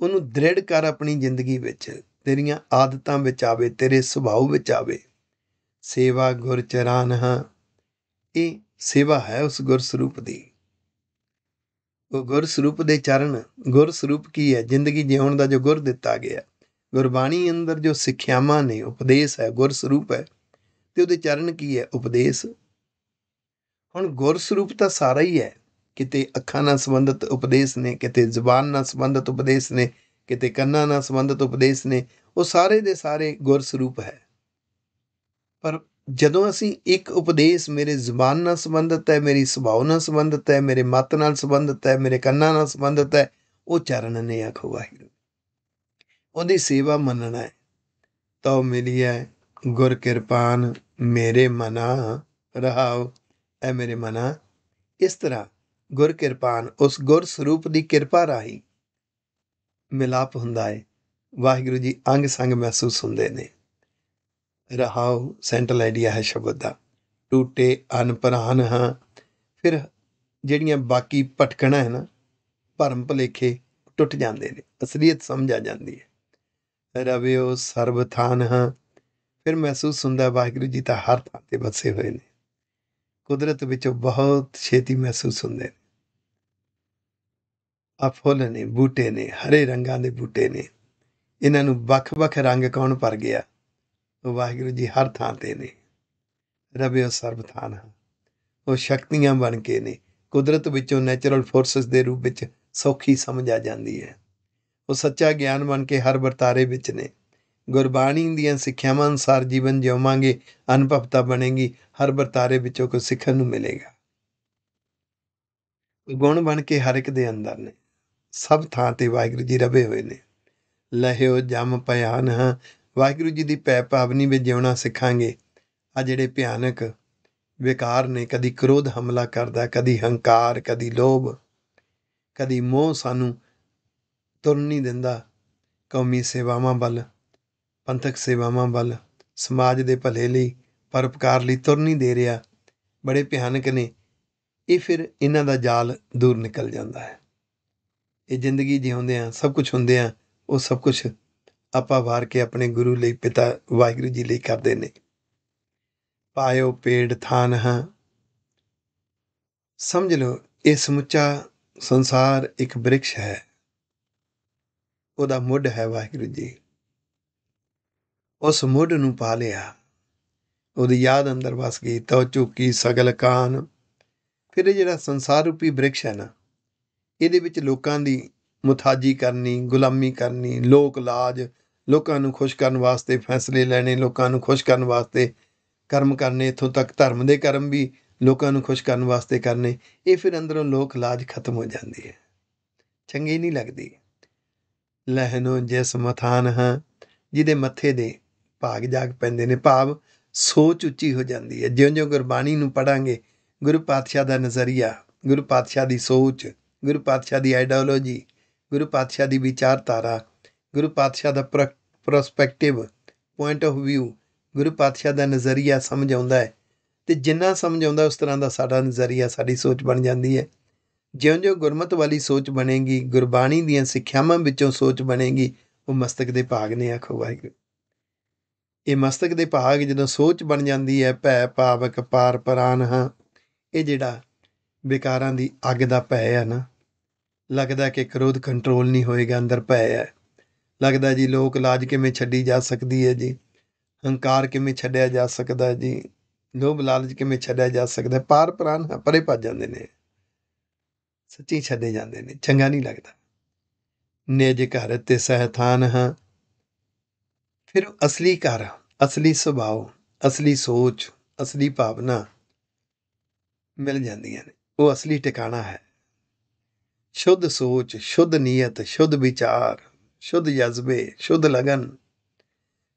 ਉਹਨੂੰ ਦ੍ਰਿੜ ਕਰ ਆਪਣੀ ਜ਼ਿੰਦਗੀ ਵਿੱਚ ਤੇਰੀਆਂ ਆਦਤਾਂ ਵਿੱਚ ਆਵੇ ਤੇਰੇ ਸੁਭਾਅ ਵਿੱਚ ਆਵੇ ਸੇਵਾ ਗੁਰ ਚਰਾਨ ਹਾਂ ਇਹ ਸੇਵਾ ਹੈ ਉਸ ਗੁਰ ਸਰੂਪ ਦੀ ਉਹ ਗੁਰ ਸਰੂਪ ਦੇ ਚਰਨ ਗੁਰ ਸਰੂਪ ਕੀ ਹੈ ਜ਼ਿੰਦਗੀ ਜਿਉਣ ਦਾ ਜੋ ਗੁਰ ਦਿੱਤਾ ਗਿਆ ਗੁਰਬਾਣੀ ਅੰਦਰ ਜੋ ਸਿੱਖਿਆਵਾਂ ਨੇ ਉਪਦੇਸ਼ ਹੈ ਗੁਰ ਸਰੂਪ ਹੈ ਤੇ ਉਹਦੇ ਚਰਨ ਕੀ ਹੈ ਉਪਦੇਸ਼ ਹੁਣ ਗੁਰ ਸਰੂਪ ਤਾਂ ਸਾਰਾ ਹੀ ਹੈ ਕਿਤੇ ਅੱਖਾਂ ਨਾਲ ਸੰਬੰਧਿਤ ਉਪਦੇਸ਼ ਨੇ ਕਿਤੇ ਜ਼ੁਬਾਨ ਨਾਲ ਸੰਬੰਧਿਤ ਉਪਦੇਸ਼ ਨੇ ਕਿਤੇ ਕੰਨਾਂ ਨਾਲ ਸੰਬੰਧਿਤ ਉਪਦੇਸ਼ ਨੇ ਉਹ ਸਾਰੇ ਦੇ ਸਾਰੇ ਗੁਰ ਸਰੂਪ ਹੈ ਪਰ ਜਦੋਂ ਅਸੀਂ ਇੱਕ ਉਪਦੇਸ਼ ਮੇਰੇ ਜ਼ੁਬਾਨ ਨਾਲ ਸੰਬੰਧਿਤ ਹੈ ਮੇਰੀ ਸੁਭਾਅ ਨਾਲ ਸੰਬੰਧਿਤ ਹੈ ਮੇਰੇ ਮਤ ਨਾਲ ਸੰਬੰਧਿਤ ਹੈ ਮੇਰੇ ਕੰਨਾਂ ਨਾਲ ਸੰਬੰਧਿਤ ਹੈ ਉਹ ਚਰਨ ਨੇ ਆਖੋ ਹੀ ਉਹਦੀ ਸੇਵਾ ਮੰਨਣਾ ਹੈ ਤਉ ਮਿਲਿਆ ਗੁਰ ਕਿਰਪਾਨ ਮੇਰੇ ਮਨਾ ਰਹਾਉ ਐ ਮੇਰੇ ਮਨਾ ਇਸ ਤਰ੍ਹਾਂ ਗੁਰ ਕਿਰਪਾਨ ਉਸ ਗੁਰ ਸਰੂਪ ਦੀ ਕਿਰਪਾ ਰਾਹੀਂ ਮਿਲਾਪ ਹੁੰਦਾ ਹੈ ਵਾਹਿਗੁਰੂ ਜੀ ਅੰਗ ਸੰਗ ਮਹਿਸੂਸ ਹੁੰਦੇ ਨੇ ਰਹਾਉ ਸੈਂਟਰਲ ਆਈਡੀਆ ਹੈ ਸ਼ਬਦ ਦਾ ਟੂਟੇ ਅਨਪਰਾਨ ਹਾਂ ਫਿਰ ਜਿਹੜੀਆਂ ਬਾਕੀ ਭਟਕਣਾ ਹੈ ਨਾ ਭਰਮ ਭਲੇਖੇ ਟੁੱਟ ਜਾਂਦੇ ਨੇ ਅਸਲੀਅਤ ਸਮਝ ਆ ਜਾਂਦੀ ਹੈ ਰਵਿਓ ਸਰਬ ਥਾਨ ਹਾਂ ਫਿਰ ਮਹਿਸੂਸ ਹੁੰਦਾ ਵਾਹਿਗੁਰੂ ਜੀ ਤਾਂ ਹਰ ਥਾਂ ਤੇ ਬਸੇ ਹੋਏ ਨੇ ਕੁਦਰਤ ਵਿੱਚੋਂ ਬਹੁਤ ਛੇਤੀ ਮਹਿਸੂਸ ਹੁੰਦੇ ਨੇ ਆ ਫੁੱਲ ਨੇ ਬੂਟੇ ਨੇ ਹਰੇ ਰੰਗਾਂ ਦੇ ਬੂਟੇ ਨੇ ਇਹਨਾਂ ਨੂੰ ਵੱਖ-ਵੱਖ ਰੰਗ ਕੌਣ ਪਰ ਗਿਆ ਉਹ ਵਾਹਿਗੁਰੂ ਜੀ ਹਰ ਥਾਂ ਤੇ ਨੇ ਰਬਿਓ ਸਰਬ ਥਾਨ ਉਹ ਸ਼ਕਤੀਆਂ ਬਣ ਕੇ ਨੇ ਕੁਦਰਤ ਵਿੱਚੋਂ ਨੇਚਰਲ ਫੋਰਸਸ ਦੇ ਰੂਪ ਵਿੱਚ ਸੌਖੀ ਸਮਝ ਆ ਜਾਂਦੀ ਹੈ ਉਹ ਸੱਚਾ ਗਿਆਨ ਬਣ ਕੇ ਹਰ ਵਰਤਾਰੇ ਵਿੱਚ ਨੇ ਗੁਰਬਾਣੀ ਦੀਆਂ ਸਿੱਖਿਆਵਾਂ ਅਨੁਸਾਰ ਜੀਵਨ ਜਿਉਵਾਂਗੇ ਅਨੁਭਵਤਾ ਬਣੇਗੀ ਹਰ ਵਰਤਾਰੇ ਵਿੱਚੋਂ ਕੁਝ ਸਿੱਖਣ ਨੂੰ ਮਿਲੇਗਾ ਗੁਣ ਬਣ ਕੇ ਹਰ ਇੱਕ ਦੇ ਅੰਦਰ ਨੇ ਸਭ ਥਾਂ ਤੇ ਵਾਹਿਗੁਰੂ ਜੀ ਰਵੇ ਹੋਏ ਨੇ ਲਹਿਓ ਜਮ ਪਿਆਨ ਹ ਵਾਹਿਗੁਰੂ ਜੀ ਦੀ ਪੈ ਭਾਵਨੀ ਵਿੱਚ ਜਿਉਣਾ ਸਿੱਖਾਂਗੇ ਆ ਜਿਹੜੇ ਭਿਆਨਕ ਵਿਕਾਰ ਨੇ ਕਦੀ ਕ੍ਰੋਧ ਹਮਲਾ ਕਰਦਾ ਕਦੀ ਹੰਕਾਰ ਕਦੀ ਲੋਭ ਕਦੀ ਮੋਹ ਸਾਨੂੰ ਤੁਰਨ ਨਹੀਂ ਦਿੰਦਾ ਕੌਮੀ ਸੇਵਾਵਾਂ ਵੱਲ ਪੰਥਕ ਸੇਵਾਵਾਂ ਵੱਲ ਸਮਾਜ ਦੇ ਭਲੇ ਲਈ ਪਰਪਕਾਰ ਲਈ ਤੁਰ ਨਹੀਂ ਦੇ ਰਿਹਾ ਬੜੇ ਭਿਆਨਕ ਨੇ ਇਹ ਫਿਰ ਇਹਨਾਂ ਦਾ ਜਾਲ ਦੂਰ ਨਿਕਲ ਜਾਂਦਾ ਹੈ ਇਹ ਜ਼ਿੰਦਗੀ ਜਿਉਂਦੇ ਆ ਸਭ ਕੁਝ ਹੁੰਦੇ ਆ ਉਹ ਸਭ ਕੁਝ ਆਪਾ ਵਾਰ ਕੇ ਆਪਣੇ ਗੁਰੂ ਲਈ ਪਿਤਾ ਵਾਹਿਗੁਰੂ ਜੀ ਲਈ ਕਰਦੇ ਨੇ ਪਾਇਓ ਪੇੜ ਥਾਨ ਹਾਂ ਸਮਝ ਲਓ ਇਹ ਸਮੁੱਚਾ ਸੰਸਾਰ ਇੱਕ ਬ੍ਰਿਕਸ਼ ਹੈ ਉਹਦਾ ਮੁੱਢ ਹੈ ਵਾਹਿਗੁਰੂ ਜੀ ਉਸ ਮੋਢ ਨੂੰ ਪਾ ਲਿਆ ਉਹਦੀ ਯਾਦ ਅੰਦਰ ਵਸ ਗਈ ਤਉ ਚੁੱਕੀ ਸਗਲ ਕਾਨ ਫਿਰ ਇਹ ਜਿਹੜਾ ਸੰਸਾਰ ਰੂਪੀ ਬ੍ਰਿਕਸ਼ ਹੈ ਨਾ ਇਹਦੇ ਵਿੱਚ ਲੋਕਾਂ ਦੀ ਮੁਥਾਜੀ ਕਰਨੀ ਗੁਲਾਮੀ ਕਰਨੀ ਲੋਕ ਲਾਜ ਲੋਕਾਂ ਨੂੰ ਖੁਸ਼ ਕਰਨ ਵਾਸਤੇ ਫੈਸਲੇ ਲੈਣੇ ਲੋਕਾਂ ਨੂੰ ਖੁਸ਼ ਕਰਨ ਵਾਸਤੇ ਕਰਮ ਕਰਨੇ ਇਥੋਂ ਤੱਕ ਧਰਮ ਦੇ ਕਰਮ ਵੀ ਲੋਕਾਂ ਨੂੰ ਖੁਸ਼ ਕਰਨ ਵਾਸਤੇ ਕਰਨੇ ਇਹ ਫਿਰ ਅੰਦਰੋਂ ਲੋਕ ਲਾਜ ਖਤਮ ਹੋ ਜਾਂਦੀ ਹੈ ਚੰਗੀ ਨਹੀਂ ਲੱਗਦੀ ਲਹਿਨੋ ਜਿਸ ਮਥਾਨ ਹਾਂ ਜਿਹਦੇ ਮੱਥੇ ਦੇ ਭਾਗ ਜਾਗ ਪੈਂਦੇ ਨੇ ਭਾਵ ਸੋਚ ਉੱਚੀ ਹੋ ਜਾਂਦੀ ਹੈ ਜਿਉਂ-ਜਿਉਂ ਗੁਰਬਾਣੀ ਨੂੰ ਪੜਾਂਗੇ ਗੁਰੂ ਪਾਤਸ਼ਾਹ ਦਾ ਨਜ਼ਰੀਆ ਗੁਰੂ ਪਾਤਸ਼ਾਹ ਦੀ ਸੋਚ ਗੁਰੂ ਪਾਤਸ਼ਾਹ ਦੀ ਆਈਡੀਓਲੋਜੀ ਗੁਰੂ ਪਾਤਸ਼ਾਹ ਦੀ ਵਿਚਾਰਧਾਰਾ ਗੁਰੂ ਪਾਤਸ਼ਾਹ ਦਾ ਪ੍ਰੋਸਪੈਕਟਿਵ ਪੁਆਇੰਟ ਆਫ View ਗੁਰੂ ਪਾਤਸ਼ਾਹ ਦਾ ਨਜ਼ਰੀਆ ਸਮਝ ਆਉਂਦਾ ਹੈ ਤੇ ਜਿੰਨਾ ਸਮਝ ਆਉਂਦਾ ਉਸ ਤਰ੍ਹਾਂ ਦਾ ਸਾਡਾ ਨਜ਼ਰੀਆ ਸਾਡੀ ਸੋਚ ਬਣ ਜਾਂਦੀ ਹੈ ਜਿਉਂ-ਜਿਉਂ ਗੁਰਮਤ ਵਾਲੀ ਸੋਚ ਬਣੇਗੀ ਗੁਰਬਾਣੀ ਦੀਆਂ ਸਿੱਖਿਆਵਾਂ ਵਿੱਚੋਂ ਸੋਚ ਬਣੇਗੀ ਉਹ ਮਸਤਕ ਦੇ ਭਾਗ ਨੇ ਆਖੋ ਵਾਹਿਗੁਰੂ ਇਹ ਮਸਤਕ ਦੇ ਭਾਗ ਜਦੋਂ ਸੋਚ ਬਣ ਜਾਂਦੀ ਹੈ ਭੈ ਪਾਵਕ ਪਾਰ ਪਰਾਨ ਹਾਂ ਇਹ ਜਿਹੜਾ ਵਿਕਾਰਾਂ ਦੀ ਅੱਗ ਦਾ ਭੈ ਹੈ ਨਾ ਲੱਗਦਾ ਕਿ ਕ੍ਰੋਧ ਕੰਟਰੋਲ ਨਹੀਂ ਹੋਏਗਾ ਅੰਦਰ ਭੈ ਹੈ ਲੱਗਦਾ ਜੀ ਲੋਕ ਲਾਜ ਕਿਵੇਂ ਛੱਡੀ ਜਾ ਸਕਦੀ ਹੈ ਜੀ ਹੰਕਾਰ ਕਿਵੇਂ ਛੱਡਿਆ ਜਾ ਸਕਦਾ ਜੀ ਲੋਭ ਲਾਲਚ ਕਿਵੇਂ ਛੱਡਿਆ ਜਾ ਸਕਦਾ ਪਾਰ ਪ੍ਰਾਨ ਪਰੇ ਭੱਜ ਜਾਂਦੇ ਨੇ ਸੱਚੀ ਛੱਡੇ ਜਾਂਦੇ ਨੇ ਚੰਗਾ ਨਹੀਂ ਲੱਗਦਾ ਨਿਜ ਘਰ ਤੇ ਸਹਿਥਾਨ ਹਾਂ ਫਿਰ ਅਸਲੀ ਘਰ ਅਸਲੀ ਸੁਭਾਅ ਅਸਲੀ ਸੋਚ ਅਸਲੀ ਭਾਵਨਾ ਮਿਲ ਜਾਂਦੀਆਂ ਨੇ ਉਹ ਅਸਲੀ ਟਿਕਾਣਾ ਹੈ ਸ਼ੁੱਧ ਸੋਚ ਸ਼ੁੱਧ ਨੀਅਤ ਸ਼ੁੱਧ ਵਿਚਾਰ ਸ਼ੁੱਧ ਜਜ਼ਬੇ ਸ਼ੁੱਧ ਲਗਨ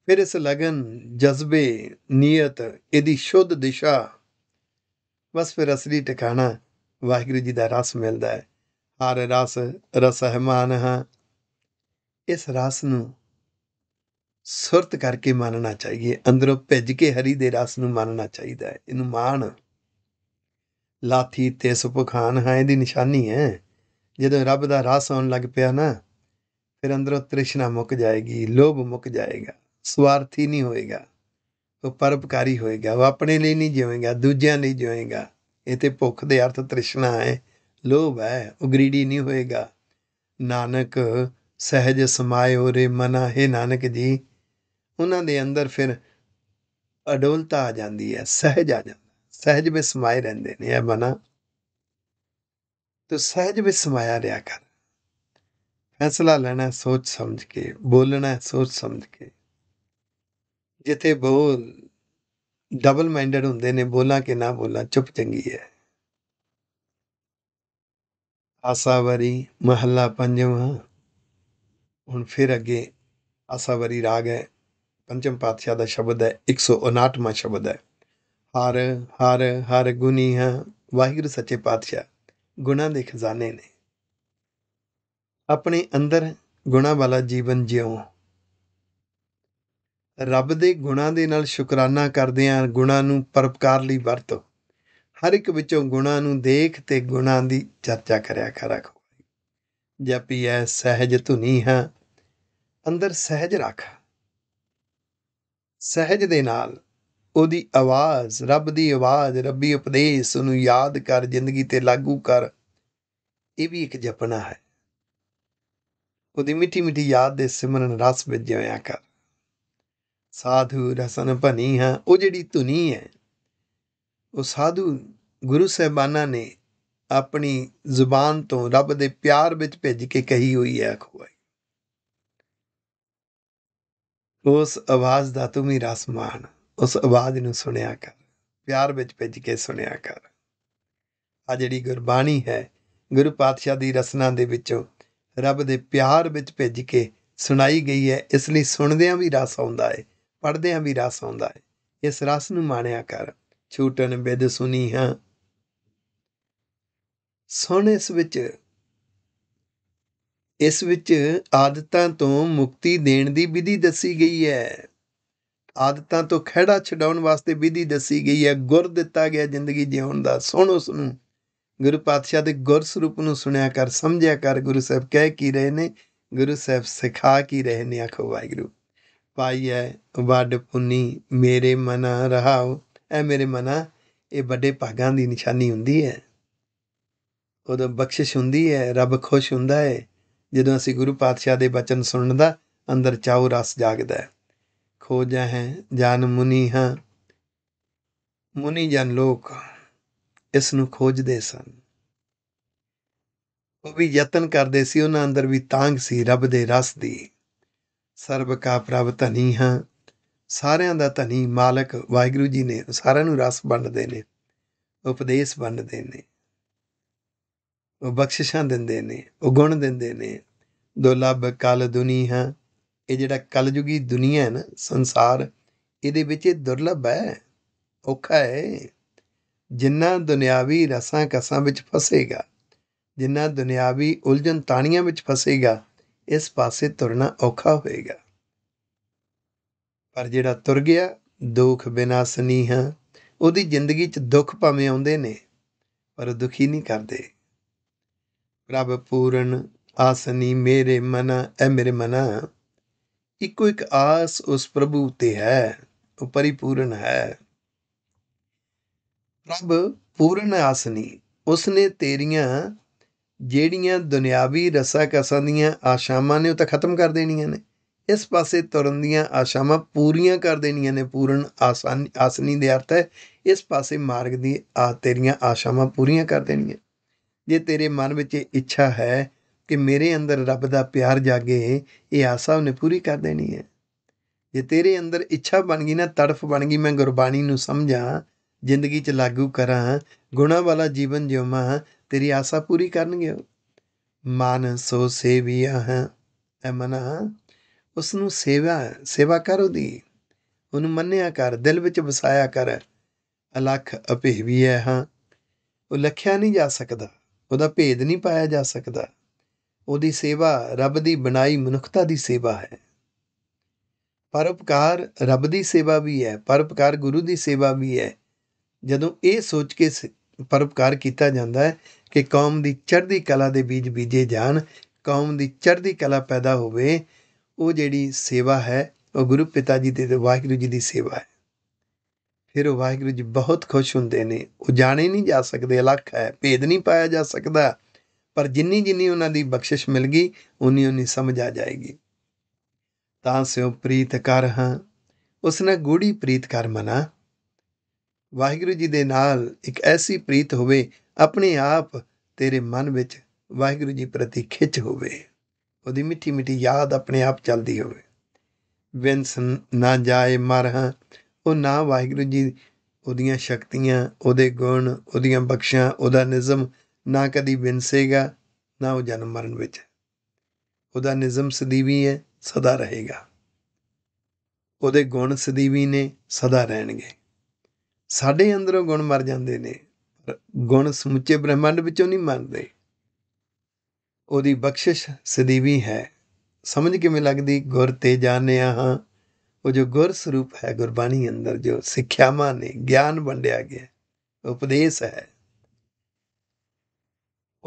ਫਿਰ ਇਸ ਲਗਨ ਜਜ਼ਬੇ ਨੀਅਤ ਇਹਦੀ ਸ਼ੁੱਧ ਦਿਸ਼ਾ ਬਸ ਫਿਰ ਅਸਲੀ ਟਿਕਾਣਾ ਵਾਹਿਗੁਰੂ ਜੀ ਦਾ ਰਸ ਮਿਲਦਾ ਹੈ ਹਰ ਰਸ ਰਸ ਹੈ ਇਸ ਰਸ ਨੂੰ ਸੁਰਤ ਕਰਕੇ ਮੰਨਣਾ ਚਾਹੀਏ ਅੰਦਰੋਂ ਭਿੱਜ ਕੇ ਹਰੀ ਦੇ ਰਸ ਨੂੰ ਮੰਨਣਾ ਚਾਹੀਦਾ ਹੈ ਇਹਨੂੰ ਮਾਣ ਲਾਥੀ ਤੇ ਸੁਪਖਾਨ ਹਾਂ ਇਹਦੀ ਨਿਸ਼ਾਨੀ ਹੈ ਜਦੋਂ ਰੱਬ ਦਾ ਰਸ ਆਉਣ ਲੱਗ ਪਿਆ ਨਾ ਫਿਰ ਅੰਦਰੋਂ ਤ੍ਰਿਸ਼ਨਾ ਮੁੱਕ ਜਾਏਗੀ ਲੋਭ ਮੁੱਕ ਜਾਏਗਾ ਸਵਾਰਥੀ ਨਹੀਂ ਹੋਏਗਾ ਉਹ ਪਰਪਕਾਰੀ ਹੋਏਗਾ ਉਹ ਆਪਣੇ ਲਈ ਨਹੀਂ ਜਿਵੇਂਗਾ ਦੂਜਿਆਂ ਲਈ ਜਿਵੇਂਗਾ ਇਹ ਤੇ ਭੁੱਖ ਦੇ ਅਰਥ ਤ੍ਰਿਸ਼ਨਾ ਹੈ ਲੋਭ ਹੈ ਉਹ ਗਰੀਡੀ ਨਹੀਂ ਹੋਏਗਾ ਨਾਨਕ ਸਹਿਜ ਸਮਾਇਓ ਰੇ ਮਨਾ ਹੈ ਨਾਨਕ ਜੀ ਉਹਨਾਂ ਦੇ ਅੰਦਰ ਫਿਰ ਅਡੋਲਤਾ ਆ ਜਾਂਦੀ ਹੈ ਸਹਿਜ ਆ ਜਾਂਦਾ ਸਹਿਜ ਵਿੱਚ ਸਮਾਏ ਰਹਿੰਦੇ ਨੇ ਇਹ ਮਨਾ ਤੂੰ ਸਹਿਜ ਵਿੱਚ ਸਮਾਇਆ ਰਿਹਾ ਕਰ ਫੈਸਲਾ ਲੈਣਾ ਸੋਚ ਸਮਝ ਕੇ ਬੋਲਣਾ ਸੋਚ ਸਮਝ ਕੇ ਜਿੱਥੇ ਬੋਲ ਡਬਲ ਮਾਈਂਡਡ ਹੁੰਦੇ ਨੇ ਬੋਲਾਂ ਕਿ ਨਾ ਬੋਲਾਂ ਚੁੱਪ ਚੰਗੀ ਹੈ ਆਸਾਵਰੀ ਮਹੱਲਾ ਪੰਜਵਾਂ ਹੁਣ ਫਿਰ ਅੱਗੇ ਆਸਾਵਰੀ ਰਾਗ ਹੈ ਪੰਚਮ ਪਾਤਸ਼ਾਹ ਦਾ ਸ਼ਬਦ ਹੈ 159ਵਾਂ ਸ਼ਬਦ ਹੈ ਹਰ ਹਰ ਹਰ ਗੁਨੀ ਹੈ ਵਾਹਿਗੁਰੂ ਸੱਚੇ ਪਾਤਸ਼ਾਹ ਗੁਣਾ ਦੇ ਖਜ਼ਾਨੇ ਨੇ ਆਪਣੇ ਅੰਦਰ ਗੁਣਾ ਵਾਲਾ ਜੀਵਨ ਜਿਉ ਰੱਬ ਦੇ ਗੁਣਾ ਦੇ ਨਾਲ ਸ਼ੁਕਰਾਨਾ ਕਰਦੇ ਆ ਗੁਣਾ ਨੂੰ ਪਰਪਕਾਰ ਲਈ ਵਰਤੋ ਹਰ ਇੱਕ ਵਿੱਚੋਂ ਗੁਣਾ ਨੂੰ ਦੇਖ ਤੇ ਗੁਣਾ ਦੀ ਚਰਚਾ ਕਰਿਆ ਕਰਾ ਜਪੀ ਐ ਸਹਿਜ ਧੁਨੀ ਹੈ ਅੰਦਰ ਸਹਿਜ ਰੱਖ ਸਹਿਜ ਦੇ ਨਾਲ ਉਹਦੀ ਆਵਾਜ਼ ਰੱਬ ਦੀ ਆਵਾਜ਼ ਰੱਬੀ ਉਪਦੇਸ਼ ਨੂੰ ਯਾਦ ਕਰ ਜ਼ਿੰਦਗੀ ਤੇ ਲਾਗੂ ਕਰ ਇਹ ਵੀ ਇੱਕ ਜਪਣਾ ਹੈ ਉਹਦੀ ਮਿੱਠੀ ਮਿੱਠੀ ਯਾਦ ਦੇ ਸਿਮਰਨ ਰਸ ਵਿੱਚ ਜਿਵੇਂ ਕਰ ਸਾਧੂ ਰਸਨ ਭਨੀ ਹੈ ਉਹ ਜਿਹੜੀ ਧੁਨੀ ਹੈ ਉਹ ਸਾਧੂ ਗੁਰੂ ਸਹਿਬਾਨਾਂ ਨੇ ਆਪਣੀ ਜ਼ੁਬਾਨ ਤੋਂ ਰੱਬ ਦੇ ਪਿਆਰ ਵਿੱਚ ਭਿੱਜ ਕੇ ਕਹੀ ਹੋਈ ਹੈ ਖੋਏ ਉਸ ਆਵਾਜ਼ ਦਾ ਤੂੰ ਵੀ ਰਸ ਮਾਣ ਉਸ ਆਵਾਜ਼ ਨੂੰ ਸੁਣਿਆ ਕਰ ਪਿਆਰ ਵਿੱਚ ਭਿੱਜ ਕੇ ਸੁਣਿਆ ਕਰ ਆ ਜਿਹੜੀ ਗੁਰਬਾਣੀ ਹੈ ਗੁਰੂ ਪਾਤਸ਼ਾਹ ਦੀ ਰਸਨਾ ਦੇ ਵਿੱਚੋਂ ਰੱਬ ਦੇ ਪਿਆਰ ਵਿੱਚ ਭਿੱਜ ਕੇ ਸੁਣਾਈ ਗਈ ਹੈ ਇਸ ਲਈ ਸੁਣਦਿਆਂ ਵੀ ਰਸ ਆਉਂਦਾ ਹੈ ਪੜਦਿਆਂ ਵੀ ਰਸ ਆਉਂਦਾ ਹੈ ਇਸ ਰਸ ਨੂੰ ਮਾਣਿਆ ਕਰ ਛੂਟਨ ਬਿਦ ਸੁਣੀ ਹਾਂ ਸੁਣ ਇਸ ਵਿੱਚ ਇਸ ਵਿੱਚ ਆਦਤਾਂ ਤੋਂ ਮੁਕਤੀ ਦੇਣ ਦੀ ਵਿਧੀ ਦੱਸੀ ਗਈ ਹੈ ਆਦਤਾਂ ਤੋਂ ਖਿਹੜਾ ਛਡਾਉਣ ਵਾਸਤੇ ਵਿਧੀ ਦੱਸੀ ਗਈ ਹੈ ਗੁਰ ਦਿੱਤਾ ਗਿਆ ਜ਼ਿੰਦਗੀ ਜਿਉਣ ਦਾ ਸੁਣ ਉਸ ਨੂੰ ਗੁਰੂ ਪਾਤਸ਼ਾਹ ਦੇ ਗੁਰ ਸਰੂਪ ਨੂੰ ਸੁਣਿਆ ਕਰ ਸਮਝਿਆ ਕਰ ਗੁਰੂ ਸਾਹਿਬ ਕਹਿ ਕੀ ਰਹੇ ਨੇ ਗੁਰੂ ਸਾਹਿਬ ਸਿਖਾ ਕੀ ਰਹੇ ਨੇ ਆਖੋ ਵਾਹਿਗੁਰੂ ਹੈ ਵੱਡ ਪੁੰਨੀ ਮੇਰੇ ਮਨਾ ਰਹਾਉ ਐ ਮੇਰੇ ਮਨਾ ਇਹ ਵੱਡੇ ਭਾਗਾਂ ਦੀ ਨਿਸ਼ਾਨੀ ਹੁੰਦੀ ਹੈ ਉਦੋਂ ਬਖਸ਼ਿਸ਼ ਹੁੰਦੀ ਹੈ ਰੱਬ ਖੁਸ਼ ਹੁੰਦਾ ਹੈ ਜਦੋਂ ਅਸੀਂ ਗੁਰੂ ਪਾਤਸ਼ਾਹ ਦੇ ਬਚਨ ਸੁਣਨ ਦਾ ਅੰਦਰ ਚਾਉ ਰਸ ਜਾਗਦਾ ਹੈ ਖੋਜਾ ਹੈ ਜਾਨ ਮੁਨੀ ਹਾਂ ਮੁਨੀ ਜਨ ਲੋਕ ਇਸ ਨੂੰ ਖੋਜਦੇ ਸਨ ਉਹ ਵੀ ਯਤਨ ਕਰਦੇ ਸੀ ਉਹਨਾਂ ਅੰਦਰ ਵੀ ਤਾਂਗ ਸੀ ਰੱਬ ਦੇ ਰਸ ਦੀ ਸਰਬ ਕਾ ਪ੍ਰਭ ਧਨੀ ਹਾਂ ਸਾਰਿਆਂ ਦਾ ਧਨੀ ਮਾਲਕ ਵਾਹਿਗੁਰੂ ਜੀ ਨੇ ਸਾਰਿਆਂ ਨੂੰ ਰਸ ਵੰਡਦੇ ਨੇ ਉਪਦੇਸ਼ ਵੰਡਦੇ ਨੇ ਬਖਸ਼ਿਸ਼ਾਂ ਦਿੰਦੇ ਨੇ ਉਹ ਗੁਣ ਦਿੰਦੇ ਨੇ ਦੁਰਲਭ ਕਲ ਦੁਨੀਆ ਇਹ ਜਿਹੜਾ ਕਲਯੁਗੀ ਦੁਨੀਆ ਹੈ ਨਾ ਸੰਸਾਰ ਇਹਦੇ ਵਿੱਚ ਇਹ ਦੁਰਲਭ ਹੈ ਔਖਾ ਹੈ ਜਿੰਨਾ ਦੁਨਿਆਵੀ ਰਸਾਂ ਕਸਾਂ ਵਿੱਚ ਫਸੇਗਾ ਜਿੰਨਾ ਦੁਨਿਆਵੀ ਉਲਝਣ ਤਾਣੀਆਂ ਵਿੱਚ ਫਸੇਗਾ ਇਸ ਪਾਸੇ ਤੁਰਨਾ ਔਖਾ ਹੋਏਗਾ ਪਰ ਜਿਹੜਾ ਤੁਰ ਗਿਆ ਦੁੱਖ ਬਿਨਾਸਨੀ ਹੈ ਉਹਦੀ ਜ਼ਿੰਦਗੀ 'ਚ ਦੁੱਖ ਭਾਵੇਂ ਆਉਂਦੇ ਨੇ ਪਰ ਦੁਖੀ ਨਹੀਂ ਕਰਦੇ ਪ੍ਰਭ ਪੂਰਨ ਆਸਨੀ ਮੇਰੇ ਮਨਾ ਐ ਮੇਰੇ ਮਨਾ ਇੱਕੋ ਇੱਕ ਆਸ ਉਸ ਪ੍ਰਭੂ ਤੇ ਹੈ ਉਹ ਪਰਿਪੂਰਨ ਹੈ ਪ੍ਰਭ ਪੂਰਨ ਆਸਨੀ ਉਸਨੇ ਤੇਰੀਆਂ ਜਿਹੜੀਆਂ ਦੁਨਿਆਵੀ ਰਸਾ ਕਸਾਂ ਦੀਆਂ ਆਸ਼ਾਵਾਂ ਨੇ ਉਹ ਤਾਂ ਖਤਮ ਕਰ ਦੇਣੀਆਂ ਨੇ ਇਸ ਪਾਸੇ ਤੁਰਨ ਦੀਆਂ ਆਸ਼ਾਵਾਂ ਪੂਰੀਆਂ ਕਰ ਦੇਣੀਆਂ ਨੇ ਪੂਰਨ ਆਸਨੀ ਆਸਨੀ ਦੇ ਅਰਥ ਹੈ ਇਸ ਪਾਸੇ ਮਾਰਗ ਦੀ ਆ ਤੇਰੀਆਂ ਆਸ਼ਾਵਾਂ ਪੂਰੀਆਂ ਕਰ ਦੇਣੀਆਂ ਜੇ ਤੇਰੇ ਮਨ ਵਿੱਚ ਇੱਛਾ ਹੈ ਕਿ ਮੇਰੇ ਅੰਦਰ ਰੱਬ ਦਾ ਪਿਆਰ ਜਾਗੇ ਇਹ ਆਸਾ ਉਹਨੇ ਪੂਰੀ ਕਰ ਦੇਣੀ ਹੈ ਜੇ ਤੇਰੇ ਅੰਦਰ ਇੱਛਾ ਬਣ ਗਈ ਨਾ ਤੜਫ ਬਣ ਗਈ ਮੈਂ ਗੁਰਬਾਣੀ ਨੂੰ ਸਮਝਾਂ ਜ਼ਿੰਦਗੀ 'ਚ ਲਾਗੂ ਕਰਾਂ ਗੁਣਾ ਵਾਲਾ ਜੀਵਨ ਜਿਉਮਾ ਤੇਰੀ ਆਸਾ ਪੂਰੀ ਕਰਨਗੇ ਮਨ ਸੋ ਸੇਵੀਆ ਹੈ ਐ ਮਨਾ ਉਸ ਨੂੰ ਸੇਵਾ ਸੇਵਾ ਕਰ ਉਹਦੀ ਉਹਨੂੰ ਮੰਨਿਆ ਕਰ ਦਿਲ ਵਿੱਚ ਵਸਾਇਆ ਕਰ ਅਲਖ ਅਪਹਿਵੀ ਹੈ ਹਾਂ ਉਹ ਲਖਿਆ ਨਹੀਂ ਜਾ ਸਕਦਾ ਉਹਦਾ ਭੇਦ ਨਹੀਂ ਪਾਇਆ ਜਾ ਸਕਦਾ ਉਹਦੀ ਸੇਵਾ ਰੱਬ ਦੀ ਬਣਾਈ ਮਨੁੱਖਤਾ ਦੀ ਸੇਵਾ ਹੈ ਪਰਉਪਕਾਰ ਰੱਬ ਦੀ ਸੇਵਾ ਵੀ ਹੈ ਪਰਉਪਕਾਰ ਗੁਰੂ ਦੀ ਸੇਵਾ ਵੀ ਹੈ ਜਦੋਂ ਇਹ ਸੋਚ ਕੇ ਪਰਉਪਕਾਰ ਕੀਤਾ ਜਾਂਦਾ ਹੈ ਕਿ ਕੌਮ ਦੀ ਚੜ੍ਹਦੀ ਕਲਾ ਦੇ ਬੀਜ ਬੀਜੇ ਜਾਣ ਕੌਮ ਦੀ ਚੜ੍ਹਦੀ ਕਲਾ ਪੈਦਾ ਹੋਵੇ ਉਹ ਜਿਹੜੀ ਸੇਵਾ ਹੈ ਉਹ ਗੁਰੂ ਪਿਤਾ ਜੀ ਦੇ ਤੇ ਵਾਹਿਗੁਰੂ ਜੀ ਦੀ ਸੇਵਾ ਹੈ ਫਿਰ ਉਹ ਵਾਹਿਗੁਰੂ ਜੀ ਬਹੁਤ ਖੁਸ਼ ਹੁੰਦੇ ਨੇ ਉਹ ਜਾਣੇ ਨਹੀਂ ਜਾ ਸਕਦੇ ਅਲੱਖ ਹੈ ਭੇਦ ਨਹੀਂ ਪਾਇਆ ਜਾ ਸਕਦਾ ਪਰ ਜਿੰਨੀ ਜਿੰਨੀ ਉਹਨਾਂ ਦੀ ਬਖਸ਼ਿਸ਼ ਮਿਲ ਗਈ ਉਨੀ ਉਨੀ ਸਮਝ ਆ ਜਾਏਗੀ ਤਾਂ ਸਿਉ ਪ੍ਰੀਤ ਕਰ ਹਾਂ ਉਸਨੇ ਗੂੜੀ ਪ੍ਰੀਤ ਕਰ ਮਨਾ ਵਾਹਿਗੁਰੂ ਜੀ ਦੇ ਨਾਲ ਇੱਕ ਐਸੀ ਪ੍ਰੀਤ ਹੋਵੇ ਆਪਣੇ ਆਪ ਤੇਰੇ ਮਨ ਵਿੱਚ ਵਾਹਿਗੁਰੂ ਜੀ ਪ੍ਰਤੀ ਖਿੱਚ ਹੋਵੇ ਉਹਦੀ ਮਿੱਠੀ ਮਿੱਠੀ ਯਾਦ ਆਪਣੇ ਆਪ ਚਲਦੀ ਹੋਵੇ ਵਿੰਸ ਨਾ ਜਾਏ ਮਰਹਾਂ ਉਹ ਨਾ ਵਾਹਿਗੁਰੂ ਜੀ ਉਹਦੀਆਂ ਸ਼ਕਤੀਆਂ ਉਹਦੇ ਗੁਣ ਉਹਦੀਆਂ ਬਖਸ਼ਾਂ ਉਹਦਾ ਨਿਜ਼ਮ ਨਾ ਕਦੀ ਵਿੰਸੇਗਾ ਨਾ ਉਹ ਜਨਮ ਮਰਨ ਵਿੱਚ ਉਹਦਾ ਨਿਜ਼ਮ ਸਦੀਵੀ ਹੈ ਸਦਾ ਰਹੇਗਾ ਉਹਦੇ ਗੁਣ ਸਦੀਵੀ ਨੇ ਸਦਾ ਰਹਿਣਗੇ ਸਾਡੇ ਅੰਦਰੋਂ ਗੁਣ ਮਰ ਜਾਂਦੇ ਨੇ ਗੁਣ ਸਮੁੱਚੇ ਬ੍ਰਹਿਮੰਡ ਵਿੱਚੋਂ ਨਹੀਂ ਮਰਦੇ ਉਹਦੀ ਬਖਸ਼ਿਸ਼ ਸਦੀਵੀ ਹੈ ਸਮਝ ਕਿਵੇਂ ਲੱਗਦੀ ਗੁਰ ਤੇ ਜਾਣਿਆ ਹਾਂ ਉਹ ਜੋ ਗੁਰ ਸਰੂਪ ਹੈ ਗੁਰਬਾਣੀ ਅੰਦਰ ਜੋ ਸਿੱਖਿਆਵਾਂ ਨੇ ਗਿਆਨ ਵੰਡਿਆ ਗਿਆ ਉਪਦੇਸ਼ ਹੈ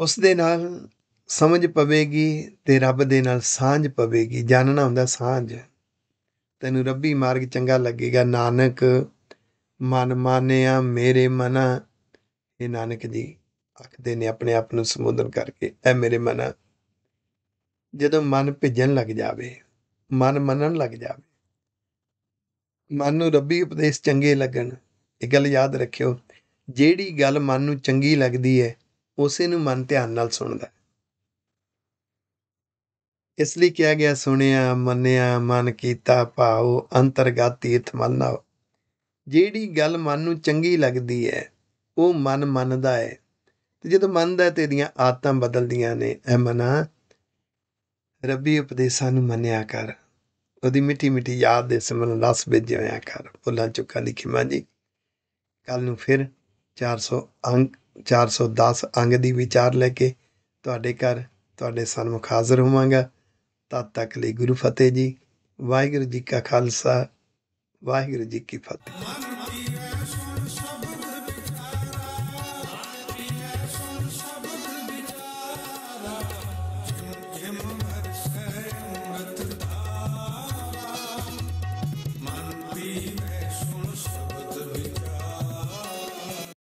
ਉਸ ਦੇ ਨਾਲ ਸਮਝ ਪਵੇਗੀ ਤੇ ਰੱਬ ਦੇ ਨਾਲ ਸਾਂਝ ਪਵੇਗੀ ਜਾਣਨਾ ਹੁੰਦਾ ਸਾਂਝ ਤੈਨੂੰ ਰੱਬੀ ਮਾਰਗ ਚੰਗਾ ਲੱਗੇਗਾ ਨਾਨਕ ਮਨ ਮਾਨਿਆ ਮੇਰੇ ਮਨਾ ਇਹ ਨਾਨਕ ਜੀ ਆਖਦੇ ਨੇ ਆਪਣੇ ਆਪ ਨੂੰ ਸੰਬੋਧਨ ਕਰਕੇ ਐ ਮੇਰੇ ਮਨਾ ਜਦੋਂ ਮਨ ਭਿੱਜਣ ਲੱਗ ਜਾਵੇ ਮਨ ਮੰਨਣ ਲੱਗ ਜਾਵੇ ਮਨ ਨੂੰ ਰੱਬੀ ਉਪਦੇਸ਼ ਚੰਗੇ ਲੱਗਣ ਇਹ ਗੱਲ ਯਾਦ ਰੱਖਿਓ ਜਿਹੜੀ ਗੱਲ ਮਨ ਨੂੰ ਚੰਗੀ ਲੱਗਦੀ ਹੈ ਉਸੇ ਨੂੰ ਮਨ ਧਿਆਨ ਨਾਲ ਸੁਣਦਾ ਇਸ ਲਈ ਕਿਹਾ ਗਿਆ ਸੁਣਿਆ ਮੰਨਿਆ ਮਨ ਕੀਤਾ ਭਾਉ ਅੰਤਰਗਤ ਤੀਰਥ ਮਲਨਾ ਜਿਹੜੀ ਗੱਲ ਮਨ ਨੂੰ ਚੰਗੀ ਲੱਗਦੀ ਹੈ ਉਹ ਮਨ ਮੰਨਦਾ ਹੈ ਤੇ ਜਦੋਂ ਮੰਨਦਾ ਹੈ ਤੇ ਦੀਆਂ ਆਤਮ ਬਦਲਦੀਆਂ ਨੇ ਐ ਮਨਾ ਰੱਬੀ ਉਪਦੇਸ਼ਾਂ ਨੂੰ ਮੰਨਿਆ ਕਰ ਉਹਦੀ ਮਿੱਠੀ ਮਿੱਠੀ ਯਾਦ ਦੇ ਸਿਮਰਨ ਰਸ ਭੇਜੇ ਹੋਇਆ ਕਰ ਭੁੱਲਾਂ ਚੁੱਕਾਂ ਦੀ ਖਿਮਾ ਜੀ ਕੱਲ ਨੂੰ ਫਿਰ 400 ਅੰਕ 410 ਅੰਗ ਦੀ ਵਿਚਾਰ ਲੈ ਕੇ ਤੁਹਾਡੇ ਘਰ ਤੁਹਾਡੇ ਸਾਹਮਣੇ ਹਾਜ਼ਰ ਹੋਵਾਂਗਾ ਤਦ ਤੱਕ ਲਈ ਗੁਰੂ ਫਤਿਹ ਜੀ ਵਾਹਿਗੁਰੂ ਜੀ ਕਾ ਖਾਲਸਾ ਵਾਹਿਗੁਰੂ ਜੀ ਕੀ ਫਤਿਹ